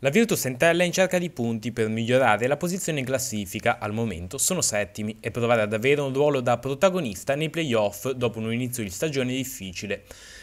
La Virtus Entella è in cerca di punti per migliorare la posizione in classifica, al momento sono settimi, e provare ad avere un ruolo da protagonista nei playoff dopo un inizio di stagione difficile.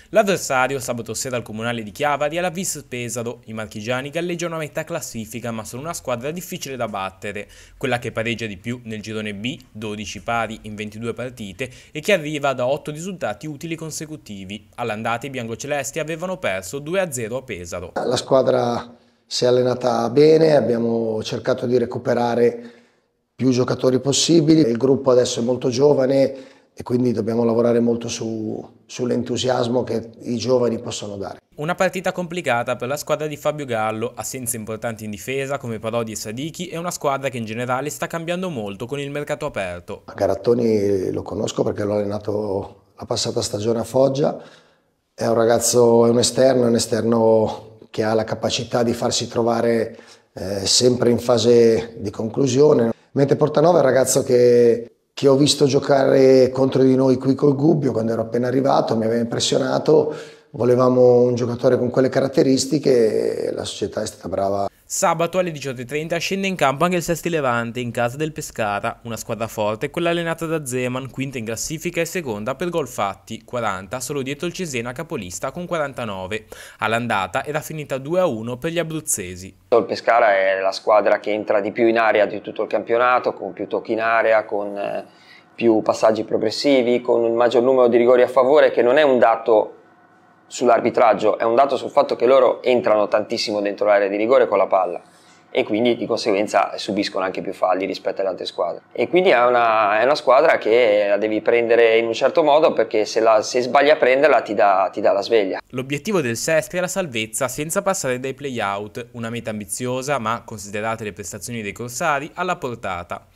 L'avversario sabato sera al comunale di Chiavari è la Vis Pesaro, i marchigiani galleggiano a metà classifica ma sono una squadra difficile da battere, quella che pareggia di più nel girone B, 12 pari in 22 partite e che arriva da 8 risultati utili consecutivi. All'andata i biancocelesti avevano perso 2-0 a Pesaro. La squadra si è allenata bene, abbiamo cercato di recuperare più giocatori possibili, il gruppo adesso è molto giovane e quindi dobbiamo lavorare molto su, sull'entusiasmo che i giovani possono dare. Una partita complicata per la squadra di Fabio Gallo, assenze importanti in difesa come Parodi e Sadichi è una squadra che in generale sta cambiando molto con il mercato aperto. Garattoni lo conosco perché l'ho allenato la passata stagione a Foggia, è un ragazzo, è un esterno, è un esterno che ha la capacità di farsi trovare eh, sempre in fase di conclusione. Mentre Portanova è un ragazzo che, che, ho visto giocare contro di noi qui col Gubbio quando ero appena arrivato, mi aveva impressionato, volevamo un giocatore con quelle caratteristiche e la società è stata brava Sabato alle 18.30 scende in campo anche il Sesti Levante in casa del Pescara, una squadra forte, quella allenata da Zeman, quinta in classifica e seconda per gol fatti, 40, solo dietro il Cesena capolista con 49. All'andata era finita 2-1 per gli abruzzesi. Il Pescara è la squadra che entra di più in area di tutto il campionato, con più tocchi in area, con eh, più passaggi progressivi, con un maggior numero di rigori a favore, che non è un dato sull'arbitraggio è un dato sul fatto che loro entrano tantissimo dentro l'area di rigore con la palla e quindi di conseguenza subiscono anche più falli rispetto alle altre squadre. E quindi è una, è una squadra che la devi prendere in un certo modo perché se, la, se sbagli a prenderla ti dà, ti dà la sveglia. L'obiettivo del Sestri è la salvezza senza passare dai play-out, una meta ambiziosa ma, considerate le prestazioni dei corsari, alla portata.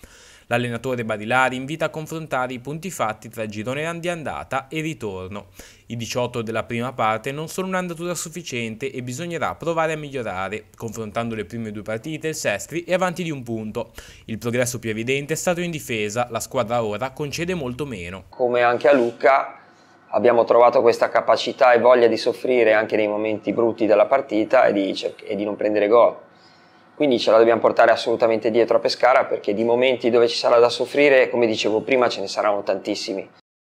L'allenatore Barilari invita a confrontare i punti fatti tra girone di andata e ritorno. I 18 della prima parte non sono un'andatura sufficiente e bisognerà provare a migliorare, confrontando le prime due partite il Sestri è avanti di un punto. Il progresso più evidente è stato in difesa, la squadra ora concede molto meno. Come anche a Lucca abbiamo trovato questa capacità e voglia di soffrire anche nei momenti brutti della partita e di, e di non prendere gol quindi ce la dobbiamo portare assolutamente dietro a Pescara perché di momenti dove ci sarà da soffrire, come dicevo prima, ce ne saranno tantissimi.